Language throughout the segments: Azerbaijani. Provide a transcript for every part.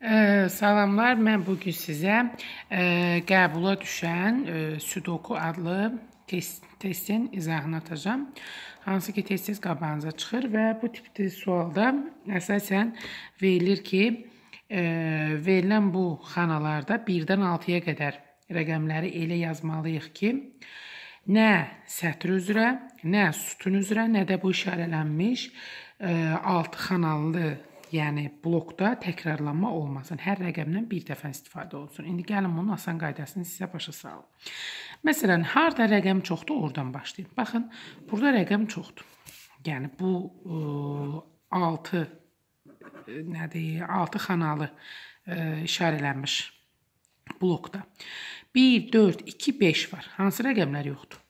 Ə, salamlar. Mən bu gün sizə ə, e, qəbula düşən ə, e, Sudoku adlı test, testin izahını atacağam. Hansı ki, tez-tez qabağınıza çıxır və bu tipli sualda əsasən verilir ki, ə, e, verilən bu xanalarda 1-dən 6-ya qədər rəqəmləri elə yazmalıyıq ki, nə sətr üzrə, nə sütun üzrə, nə də bu işarələnmiş 6 xanallı yəni blokda təkrarlanma olmasın. Hər rəqəmdən bir dəfə istifadə olsun. İndi gəlin bunun asan qaydasını sizə başa salım. Məsələn, harda rəqəm çoxdur, oradan başlayın. Baxın, burada rəqəm çoxdur. Yəni bu 6 nədir? 6 xanalı ə, e, işarələnmiş blokda 1 4 2 5 var. Hansı rəqəmlər yoxdur?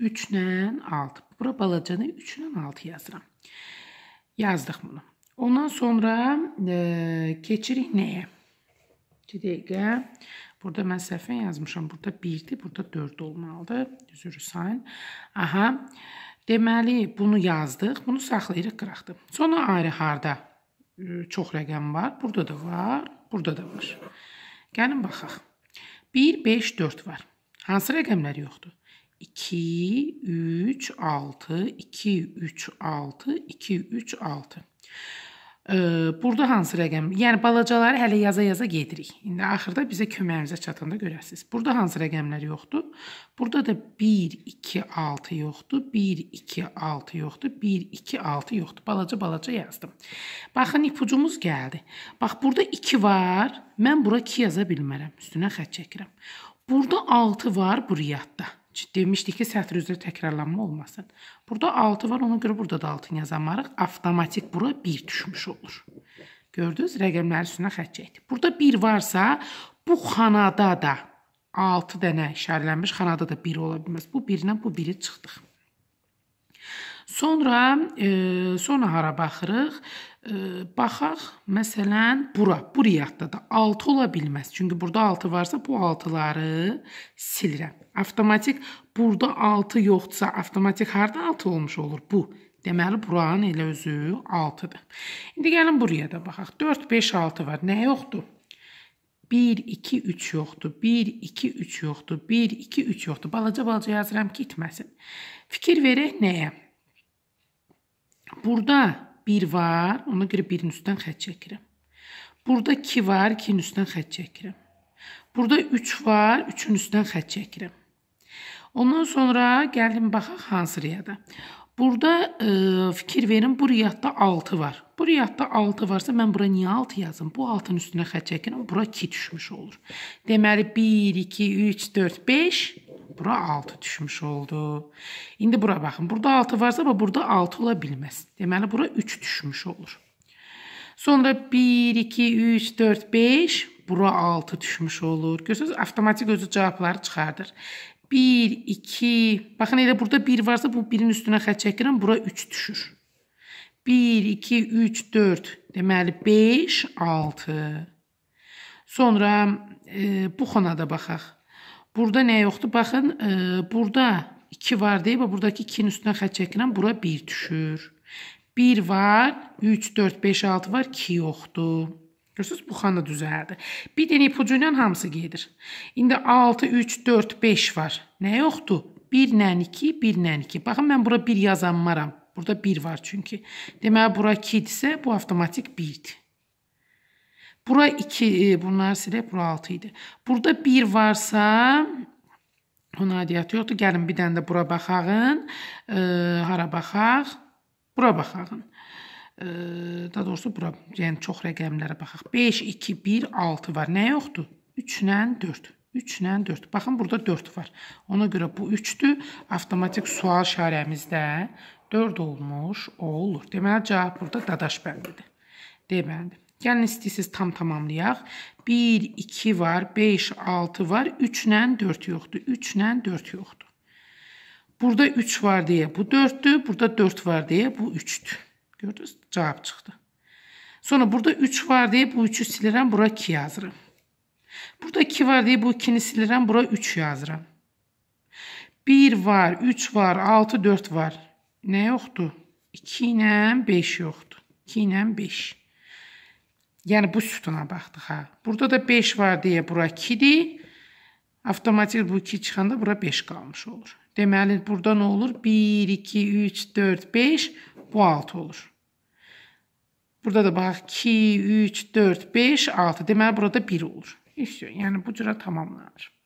3 ilə 6. Bura balacanı 3 ilə 6 yazıram. Yazdıq bunu. Ondan sonra e, keçirik nəyə? 2 dəqiqə. Burada mən səhvən yazmışam. Burada 1-dir, burada 4 olmalıdır. Düzür sayın. Aha. Deməli, bunu yazdıq, bunu saxlayırıq qıraqda. Sonra ayrı harda e, çox rəqəm var. Burada da var, burada da var. Gəlin baxaq. 1, 5, 4 var. Hansı rəqəmlər yoxdur? 2, 3, 6, 2, 3, 6, 2, 3, 6. Burada hansı rəqəm? Yəni balacaları hələ yaza-yaza gedirik. İndi axırda bizə köməyimizə çatanda görəsiz. Burada hansı rəqəmlər yoxdur? Burada da 1 2 6 yoxdur. 1 2 6 yoxdur. 1 2 6 yoxdur. Balaca-balaca yazdım. Baxın ipucumuz gəldi. Bax burada 2 var. Mən bura 2 yaza bilmərəm. Üstünə xətt çəkirəm. Burada 6 var bu riyadda demişdik ki, sətr üzrə təkrarlanma olmasın. Burada 6 var, ona görə burada da 6-nı yazamarıq. Avtomatik bura 1 düşmüş olur. Gördünüz, rəqəmləri üstünə xətt çəkdik. Burada 1 varsa, bu xanada da 6 dənə işarələnmiş xanada da 1 ola bilməz. Bu 1-lə bu 1-i çıxdıq. Sonra e, son hara baxırıq? E, baxaq, məsələn, bura. Bu riyadda da 6 ola bilməz. Çünki burada 6 varsa, bu 6-ları silirəm. Avtomatik burada 6 yoxdursa, avtomatik harda 6 olmuş olur? Bu. Deməli, buranın elə özü 6-dır. İndi gəlin buraya da baxaq. 4, 5, 6 var. Nə yoxdur? 1, 2, 3 yoxdur, 1, 2, 3 yoxdur, 1, 2, 3 yoxdur. Balaca-balaca yazıram ki, itməsin. Fikir verək nəyə? Burada 1 var, ona görə 1-in üstdən xətt çəkirəm. Burada 2 var, 2-nin üstdən xətt çəkirəm. Burada 3 var, 3-ün üstdən xətt çəkirəm. Ondan sonra gəldim baxaq hansı riyada. Burada e, fikir verin, bu riyadda 6 var. Bu riyadda 6 varsa mən bura niyə 6 yazım? Bu 6-ın üstünə xətt çəkin, bura 2 düşmüş olur. Deməli 1 2 3 4 5 Bura 6 düşmüş oldu. İndi bura baxın. Burada 6 varsa, amma burada 6 ola bilməz. Deməli, bura 3 düşmüş olur. Sonra 1, 2, 3, 4, 5. Bura 6 düşmüş olur. Görürsünüz, avtomatik özü cavabları çıxardır. 1, 2. Baxın, elə burada 1 varsa, bu 1-in üstünə xət çəkirəm. Bura 3 düşür. 1, 2, 3, 4. Deməli, 5, 6. Sonra e, bu xonada baxaq. Burada nə yoxdur? Baxın, e, burada 2 var deyib, buradakı 2-nin üstünə xət çəkirəm, bura 1 düşür. 1 var, 3, 4, 5, 6 var, 2 yoxdur. Görürsünüz, bu xana düzəldi. Bir dənə ipucu ilə hamısı gedir. İndi 6, 3, 4, 5 var. Nə yoxdur? 1 ilə 2, 1 ilə 2. Baxın, mən bura 1 yazanmaram. Burada 1 var çünki. Deməli, bura 2 idisə, bu avtomatik 1-dir. Bura 2, e, bunlar silək, bura 6 idi. Burada 1 varsa, onun adiyyatı yoxdur. Gəlin bir dənə də bura baxağın. E, hara baxaq? Bura baxağın. E, daha doğrusu bura, yəni çox rəqəmlərə baxaq. 5, 2, 1, 6 var. Nə yoxdur? 3 ilə 4. 3 ilə 4. Baxın, burada 4 var. Ona görə bu 3-dür. Avtomatik sual şarəmizdə 4 olmuş olur. Deməli, cavab burada dadaş bəndidir. D bəndi. Gəlin yəni istəyirsiniz tam tamamlayaq. 1, 2 var, 5, 6 var, 3 ilə 4 yoxdur, 3 ilə 4 yoxdur. Burada 3 var deyə bu 4-dür, burada 4 var deyə bu 3-dür. Gördünüz, cavab çıxdı. Sonra burada 3 var deyə bu 3-ü silirəm, bura 2 yazıram. Burada 2 var deyə bu 2-ni silirəm, bura 3 yazıram. 1 var, 3 var, 6, 4 var. Nə yoxdur? 2 ilə 5 yoxdur. 2 ilə 5. Yəni bu sütuna baxdıq ha. Burada da 5 var deyə bura 2-dir. Avtomatik bu 2 çıxanda bura 5 qalmış olur. Deməli burada nə olur? 1 2 3 4 5 bu 6 olur. Burada da bax 2 3 4 5 6. Deməli burada 1 olur. İşte, yəni bu cürə tamamlanır.